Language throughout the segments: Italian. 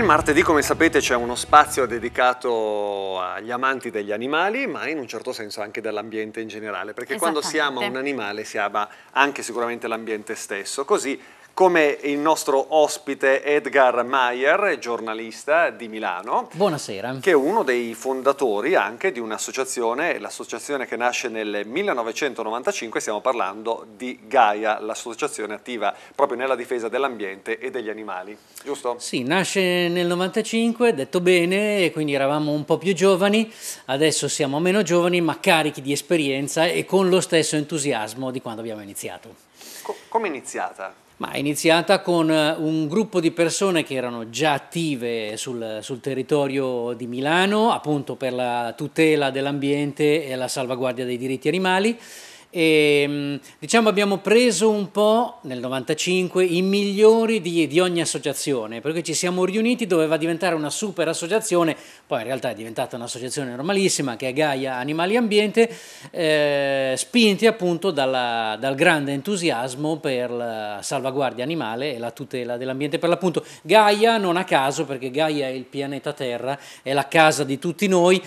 Il martedì, come sapete, c'è uno spazio dedicato agli amanti degli animali, ma in un certo senso anche dell'ambiente in generale, perché quando si ama un animale si ama anche sicuramente l'ambiente stesso. Così come il nostro ospite Edgar Mayer, giornalista di Milano. Buonasera. Che è uno dei fondatori anche di un'associazione, l'associazione che nasce nel 1995, stiamo parlando di Gaia, l'associazione attiva proprio nella difesa dell'ambiente e degli animali, giusto? Sì, nasce nel 95, detto bene, quindi eravamo un po' più giovani, adesso siamo meno giovani ma carichi di esperienza e con lo stesso entusiasmo di quando abbiamo iniziato. Co come è iniziata? Ma è iniziata con eh, un gruppo di persone che erano già attive sul, sul territorio di Milano, appunto per la tutela dell'ambiente e la salvaguardia dei diritti animali, e, ehm, diciamo abbiamo preso un po' nel 95 i migliori di, di, ogni associazione, perché ci siamo riuniti, doveva diventare una super associazione, poi in realtà è diventata un'associazione normalissima che è Gaia Animali Ambiente, eh, spinti appunto dalla, dal grande entusiasmo per la salvaguardia animale e la tutela dell'ambiente. Per l'appunto Gaia non a caso, perché Gaia è il pianeta Terra, è la casa di tutti noi,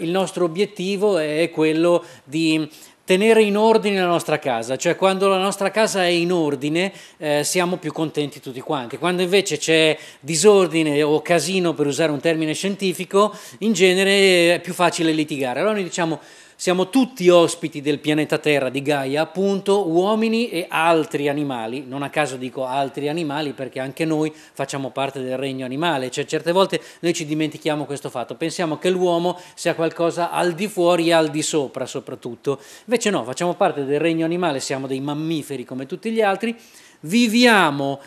il nostro obiettivo è quello di tenere in ordine la nostra casa, cioè quando la nostra casa è in ordine eh, siamo più contenti tutti quanti, quando invece c'è disordine o casino, per usare un termine scientifico, in genere è più facile litigare. Allora noi diciamo siamo tutti ospiti del pianeta Terra di Gaia, appunto, uomini e altri animali. Non a caso dico altri animali perché anche noi facciamo parte del regno animale, cioè certe volte noi ci dimentichiamo questo fatto, pensiamo che l'uomo sia qualcosa al di fuori e al di sopra soprattutto. Invece no, facciamo parte del regno animale, siamo dei mammiferi come tutti gli altri. Viviamo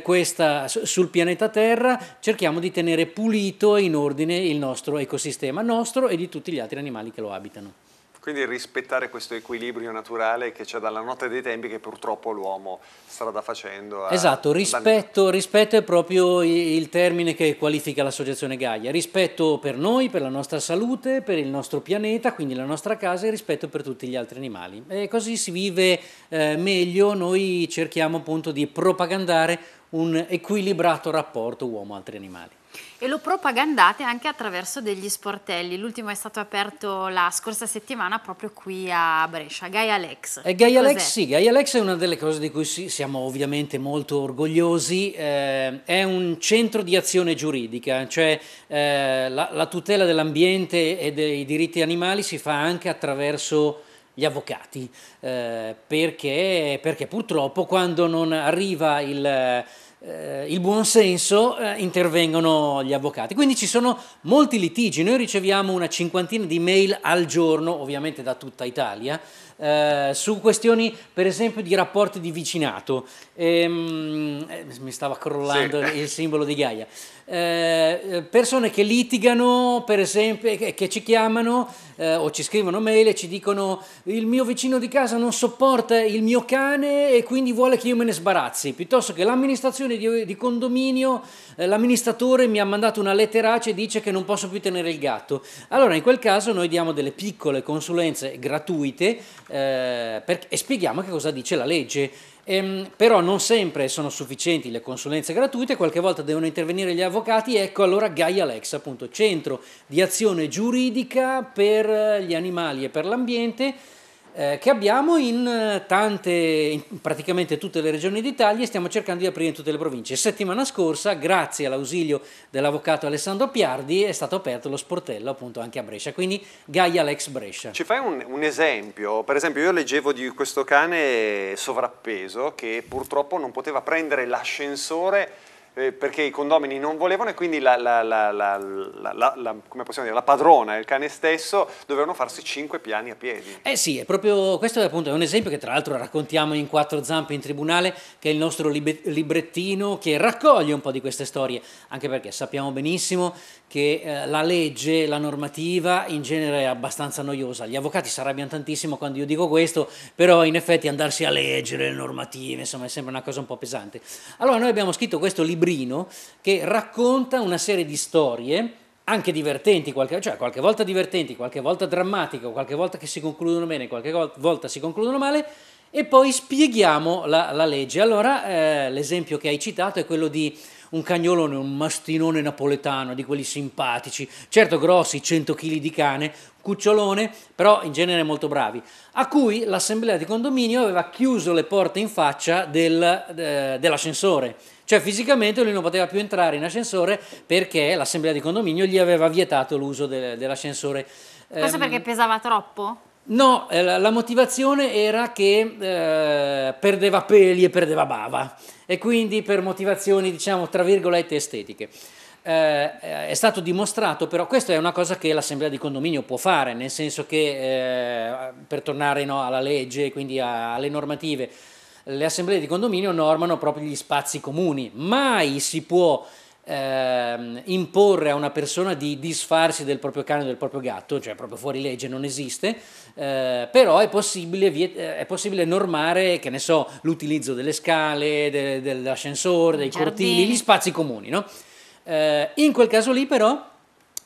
questa, sul pianeta Terra, cerchiamo di tenere pulito e in ordine il nostro ecosistema, nostro e di tutti gli altri animali che lo abitano. Quindi rispettare questo equilibrio naturale che c'è dalla notte dei tempi che purtroppo l'uomo strada facendo. A... Esatto, rispetto, rispetto, è proprio il termine che qualifica l'associazione Gaia, rispetto per noi, per la nostra salute, per il nostro pianeta, quindi la nostra casa e rispetto per tutti gli altri animali. E così si vive eh, meglio, noi cerchiamo appunto di propagandare un equilibrato rapporto uomo-altri animali e lo propagandate anche attraverso degli sportelli. L'ultimo è stato aperto la scorsa settimana proprio qui a Brescia, Gaia Lex. E eh, Gaia Lex, sì, Gaia Lex è una delle cose di cui siamo ovviamente molto orgogliosi, eh, è un centro di azione giuridica, cioè eh, la, la tutela dell'ambiente e dei diritti animali si fa anche attraverso gli avvocati, eh, perché, perché, purtroppo quando non arriva il eh, il buonsenso eh, intervengono gli avvocati. Quindi ci sono molti litigi, noi riceviamo una cinquantina di mail al giorno, ovviamente da tutta Italia, eh, su questioni per esempio di rapporti di vicinato. Ehm, eh, mi stava crollando sì. il simbolo di Gaia. Eh, eh persone che litigano, per esempio, che, che ci chiamano eh, o ci scrivono mail e ci dicono il mio vicino di casa non sopporta il mio cane e quindi vuole che io me ne sbarazzi, piuttosto che l'amministrazione di, di condominio, eh, l'amministratore mi ha mandato una letteraccia e dice che non posso più tenere il gatto. Allora in quel caso noi diamo delle piccole consulenze gratuite eh, per, e spieghiamo che cosa dice la legge. Ehm, però non sempre sono sufficienti le consulenze gratuite, qualche volta devono intervenire gli avvocati, ecco allora Gaia Lex, appunto, centro di azione giuridica per eh, gli animali e per l'ambiente, eh, che abbiamo in eh, tante, in praticamente tutte le regioni d'Italia e stiamo cercando di aprire in tutte le province. Settimana scorsa, grazie all'ausilio dell'avvocato Alessandro Piardi, è stato aperto lo sportello appunto anche a Brescia, quindi Gaia Lex Brescia. Ci fai un, un esempio? Per esempio io leggevo di questo cane sovrappeso che purtroppo non poteva prendere l'ascensore eh, perché i condomini non volevano e quindi la, la, la, dire, la, padrona e il cane stesso dovevano farsi cinque piani a piedi. Eh sì, è proprio questo è appunto un esempio che tra l'altro raccontiamo in Quattro Zampe in Tribunale, che è il nostro lib librettino che raccoglie un po' di queste storie, anche perché sappiamo benissimo che eh, la legge, la normativa in genere è abbastanza noiosa. Gli avvocati si arrabbiano tantissimo quando io dico questo, però in effetti andarsi a leggere le normative, insomma, è sempre una cosa un po' pesante. Allora noi abbiamo scritto questo librettino librino che racconta una serie di storie anche divertenti, qualche, cioè qualche volta divertenti, qualche volta drammatiche, qualche volta che si concludono bene, qualche volta si concludono male, e poi spieghiamo la, la legge. Allora, eh, l'esempio che hai citato è quello di un cagnolone, un mastinone napoletano, di quelli simpatici, certo grossi, 100 kg di cane, cucciolone, però in genere molto bravi, a cui l'assemblea di condominio aveva chiuso le porte in faccia del, eh, dell'ascensore cioè fisicamente lui non poteva più entrare in ascensore perché l'assemblea di condominio gli aveva vietato l'uso de- dell'ascensore. Forse um, perché pesava troppo? No, eh, la motivazione era che eh, perdeva peli e perdeva bava e quindi per motivazioni, diciamo, tra virgolette estetiche. Eh, è stato dimostrato però, questa è una cosa che l'assemblea di condominio può fare, nel senso che eh, per tornare no, alla legge, quindi a, alle normative, le assemblee di condominio normano proprio gli spazi comuni, mai si può eh, imporre a una persona di disfarsi del proprio cane o del proprio gatto, cioè proprio fuori legge non esiste, eh, però è possibile, eh, è possibile, normare, che ne so, l'utilizzo delle scale, de, dell'ascensore, dei Giardini. cortili, gli spazi comuni, no? eh, in quel caso lì però,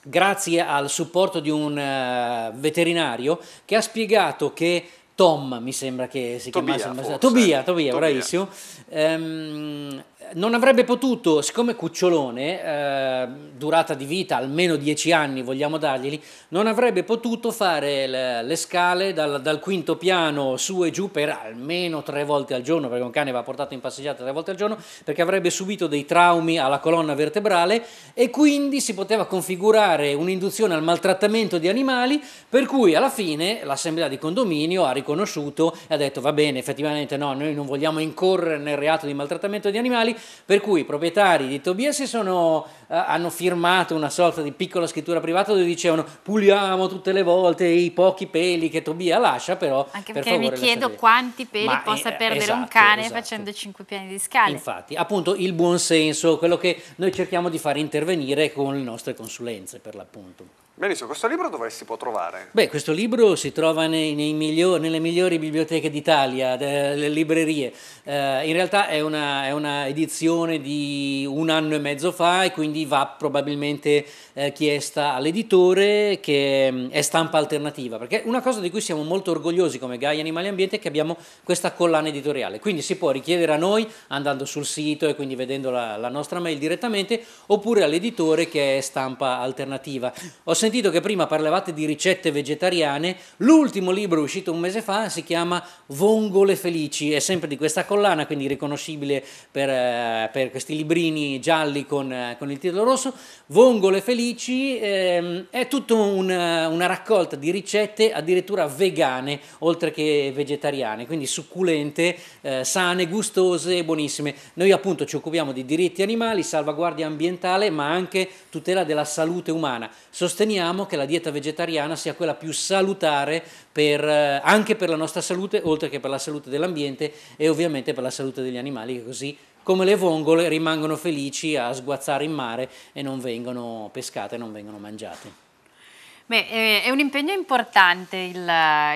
grazie al supporto di un uh, veterinario che ha spiegato che Tom mi sembra che si chiamasse Tobia, Tobia, Tobia, bravissimo. Ehm, non avrebbe potuto, siccome Cucciolone, eh, durata di vita almeno 10 anni vogliamo darglieli, non avrebbe potuto fare le, le scale dal, dal, quinto piano su e giù per almeno tre volte al giorno, perché un cane va portato in passeggiata tre volte al giorno, perché avrebbe subito dei traumi alla colonna vertebrale e quindi si poteva configurare un'induzione al maltrattamento di animali, per cui alla fine l'assemblea di condominio ha riconosciuto e ha detto va bene, effettivamente no, noi non vogliamo incorrere nel reato di maltrattamento di animali, proprietari, per cui i proprietari di Tobia sono, eh, hanno firmato una sorta di piccola scrittura privata dove dicevano puliamo tutte le volte i pochi peli che Tobia lascia, però... Anche perché per favore, mi chiedo quanti peli Ma possa eh, perdere esatto, un cane esatto. facendo 5 piani di scale. Infatti, appunto il buon senso, quello che noi cerchiamo di far intervenire con le nostre consulenze per l'appunto. Benissimo, questo libro dove si può trovare? Beh, questo libro si trova nei, nei miglior, nelle migliori biblioteche d'Italia, le librerie. Eh, in realtà è una, è una, edizione di un anno e mezzo fa e quindi va probabilmente eh, chiesta all'editore che mm, è stampa alternativa, perché una cosa di cui siamo molto orgogliosi come Gaia Animali Ambiente è che abbiamo questa collana editoriale, quindi si può richiedere a noi andando sul sito e quindi vedendo la, la nostra mail direttamente oppure all'editore che è stampa alternativa. Ho sentito che prima parlavate di ricette vegetariane, l'ultimo libro uscito un mese fa si chiama Vongole Felici, è sempre di questa collana, quindi riconoscibile per, eh, per questi librini gialli con, eh, con, il titolo rosso. Vongole Felici ehm, è tutta un, eh, una raccolta di ricette addirittura vegane, oltre che vegetariane, quindi succulente, eh, sane, gustose e buonissime. Noi appunto ci occupiamo di diritti animali, salvaguardia ambientale, ma anche tutela della salute umana. Sostenibile riteniamo che la dieta vegetariana sia quella più salutare per, eh, anche per la nostra salute, oltre che per la salute dell'ambiente e ovviamente per la salute degli animali che così come le vongole rimangono felici a sguazzare in mare e non vengono pescate, non vengono mangiate. Beh, eh, è un impegno importante il,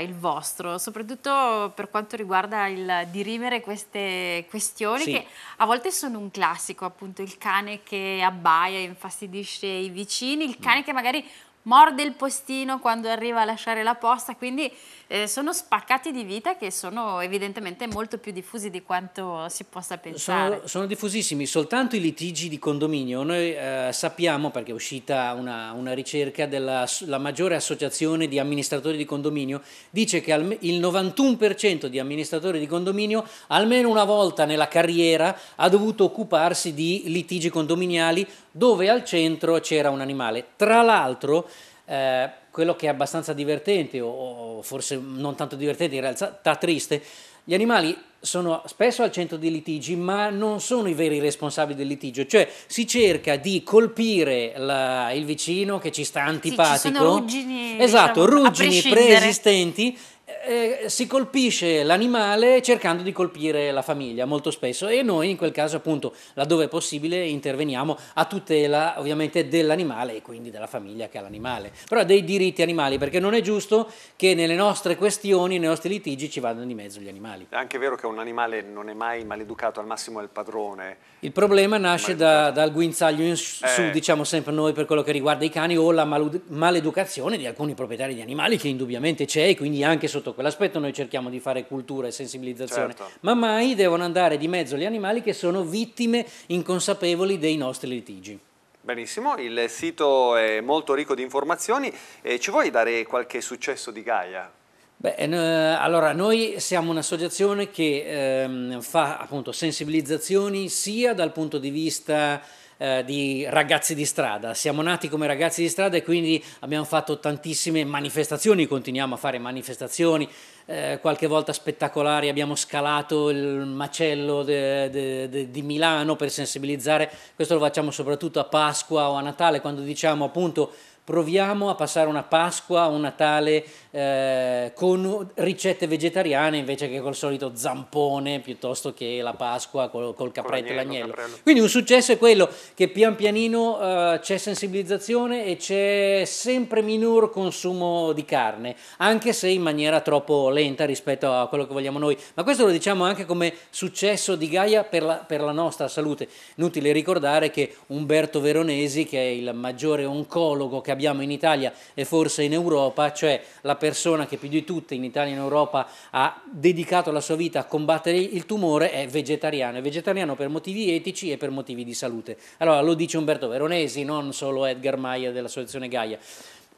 il, vostro, soprattutto per quanto riguarda il dirimere queste questioni sì. che a volte sono un classico, appunto il cane che abbaia, infastidisce i vicini, il cane mm. che magari morde il postino quando arriva a lasciare la posta, quindi eh, sono spaccati di vita che sono evidentemente molto più diffusi di quanto si possa pensare. Sono, sono diffusissimi, soltanto i litigi di condominio. Noi eh, sappiamo, perché è uscita una, una ricerca della maggiore associazione di amministratori di condominio, dice che al, il 91% di amministratori di condominio almeno una volta nella carriera ha dovuto occuparsi di litigi condominiali dove al centro c'era un animale. Tra l'altro... Eh, quello che è abbastanza divertente, o, forse non tanto divertente, in realtà triste, gli animali sono spesso al centro dei litigi, ma non sono i veri responsabili del litigio, cioè si cerca di colpire la, il vicino che ci sta antipatico. Sì, ci sono ruggini, esatto, diciamo, ruggini preesistenti eh, si colpisce l'animale cercando di colpire la famiglia molto spesso e noi in quel caso appunto laddove è possibile interveniamo a tutela ovviamente dell'animale e quindi della famiglia che ha l'animale, però dei diritti animali perché non è giusto che nelle nostre questioni, nei nostri litigi ci vadano di mezzo gli animali. È anche vero che un animale non è mai maleducato, al massimo è il padrone. Il problema nasce da, dal guinzaglio in su, eh. diciamo sempre noi per quello che riguarda i cani o la maleducazione di alcuni proprietari di animali che indubbiamente c'è e quindi anche sotto quell'aspetto noi cerchiamo di fare cultura e sensibilizzazione, certo. ma mai devono andare di mezzo gli animali che sono vittime inconsapevoli dei nostri litigi. Benissimo, il sito è molto ricco di informazioni. Eh, ci vuoi dare qualche successo di Gaia? Beh, eh, allora noi siamo un'associazione che ehm, fa appunto sensibilizzazioni sia dal punto di vista eh, di ragazzi di strada, siamo nati come ragazzi di strada e quindi abbiamo fatto tantissime manifestazioni, continuiamo a fare manifestazioni, eh, qualche volta spettacolari, abbiamo scalato il macello de, de, de, di Milano per sensibilizzare, questo lo facciamo soprattutto a Pasqua o a Natale, quando diciamo appunto proviamo a passare una Pasqua, un Natale eh, con ricette vegetariane invece che col solito zampone piuttosto che la Pasqua col, col capretto e l'agnello. l'agnello. Quindi un successo è quello che pian pianino eh, c'è sensibilizzazione e c'è sempre minor consumo di carne, anche se in maniera troppo lenta rispetto a quello che vogliamo noi. Ma questo lo diciamo anche come successo di Gaia per la, per la nostra salute. Inutile ricordare che Umberto Veronesi, che è il maggiore oncologo che abbiamo in Italia e forse in Europa, cioè la persona persona che più di tutte in Italia e in Europa ha dedicato la sua vita a combattere il tumore è vegetariano, è vegetariano per motivi etici e per motivi di salute. Allora lo dice Umberto Veronesi, non solo Edgar Maia dell'Associazione Gaia.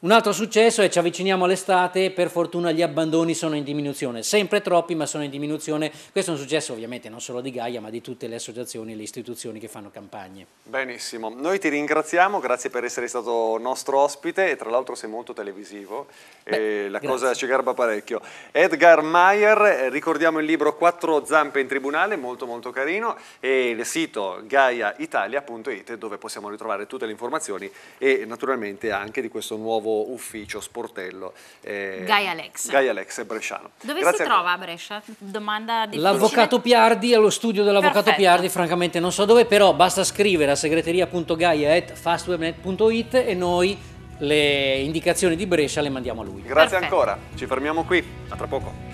Un altro successo è ci avviciniamo all'estate, per fortuna gli abbandoni sono in diminuzione, sempre troppi ma sono in diminuzione, questo è un successo ovviamente non solo di Gaia ma di tutte le associazioni e le istituzioni che fanno campagne. Benissimo, noi ti ringraziamo, grazie per essere stato nostro ospite e tra l'altro sei molto televisivo Beh, la grazie. cosa ci garba parecchio. Edgar Mayer, ricordiamo il libro Quattro zampe in tribunale, molto molto carino e il sito gaiaitalia.it dove possiamo ritrovare tutte le informazioni e naturalmente anche di questo nuovo nuovo ufficio sportello. Eh, Gai Alex. Gai Alex, è bresciano. Dove Grazie si a... trova a Brescia? Domanda difficile. L'avvocato Piardi, allo studio dell'avvocato Perfetto. Piardi, francamente non so dove, però basta scrivere a segreteria.gaia.fastwebnet.it e noi le indicazioni di Brescia le mandiamo a lui. Grazie Perfetto. ancora, ci fermiamo qui, a tra poco.